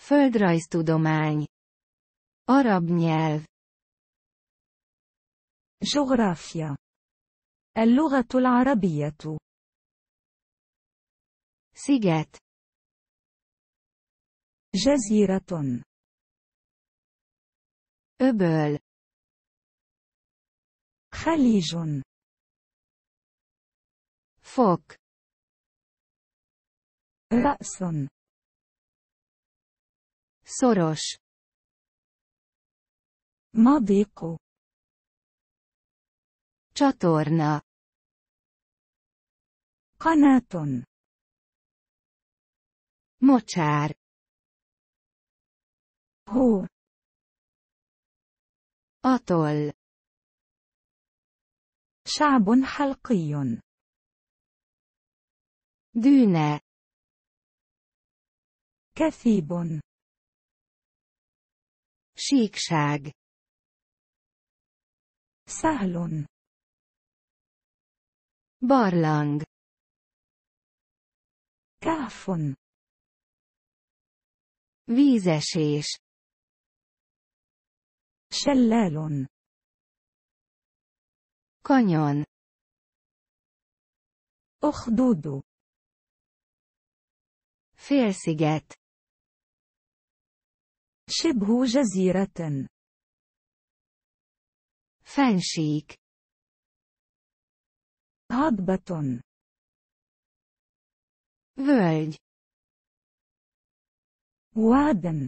Földrajztudomány. Arab nyelv. geografia, Zsográfia. Ellugatul arabiatu. Sziget. Zsezíraton. Öböl. Khalizsun. Fok. Rasson. Soros. Mabiku. Csatorna. Kanáton. Mocsár. Hó. Atoll. Sábon halkijon. Dűne. Kefibon síkság szállon barlang káfon vízesés Sellelon. kanyon Ochdudu. Félsziget. شبه جزيرة. فانشيك هضبة. völgy. Váden.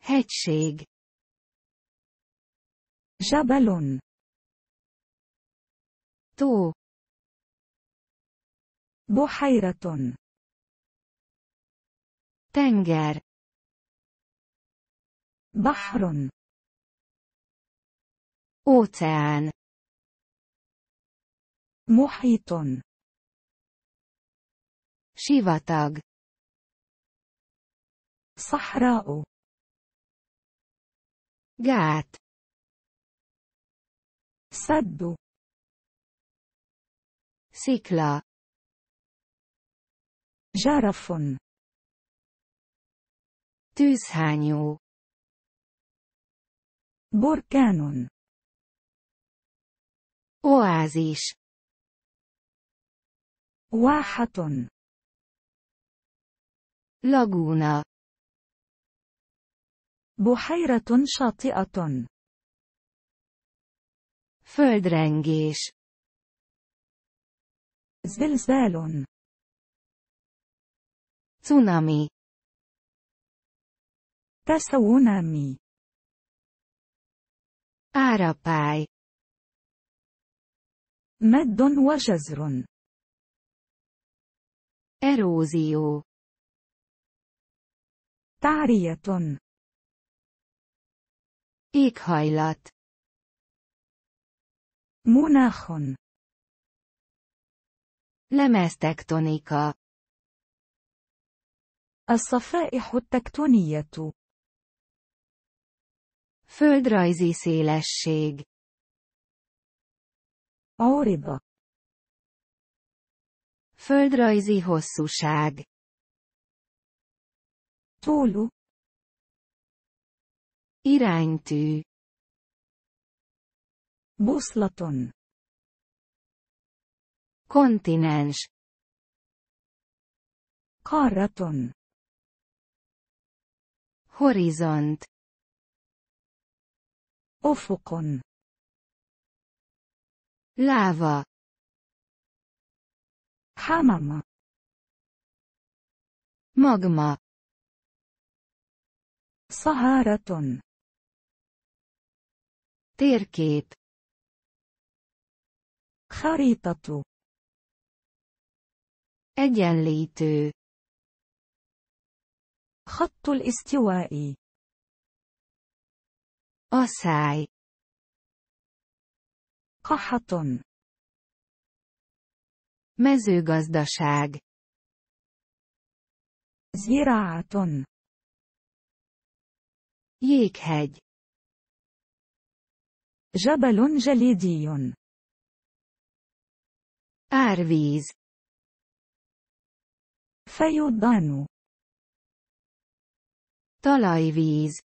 Hegység. Zsabelon. Tó. Bohajraton. Tenger. بحر أوتان محيط Sivatag صحراء gát سد szikla جرف tűzhányó بركان أوازيش واحة لاجونا بحيرة شاطئة Földrengés زلزال تسونامي تسونامي أرباي مد وجزر إروزيو تعرية إيكهايلات مناخ لماس تكتونيكا الصفائح التكتونية Földrajzi szélesség. Auriba. Földrajzi hosszúság. Tólu. Iránytű. Buszlaton. Kontinens. Karraton. Horizont. أفق لافا حمام مغمى صهارة تيركيب خريطة أجنليتو خط الاستوائي Asszály. Kahaton. Mezőgazdaság. Ziráton. Jéghegy. جبل جليدي árvíz فيضان talajvíz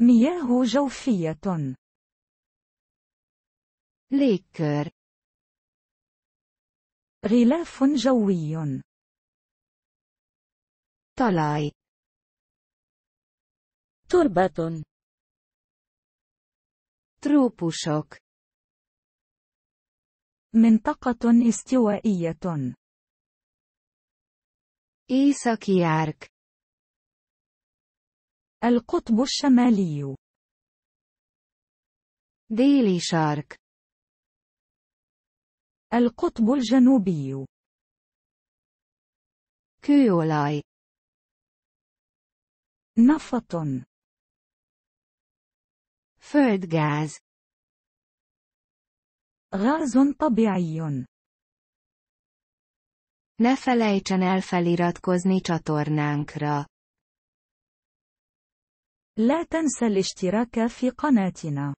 مياه جوفية. ليكر. غلاف جوي. طلاي. تربة. تروبوشوك. منطقة استوائية. إيساكيارك القطب الشمالي déli sark القطب الجنوبي kőolaj نفط földgáz غاز طبيعي Ne felejtsen el feliratkozni csatornánkra. لا تنسى الاشتراك في قناتنا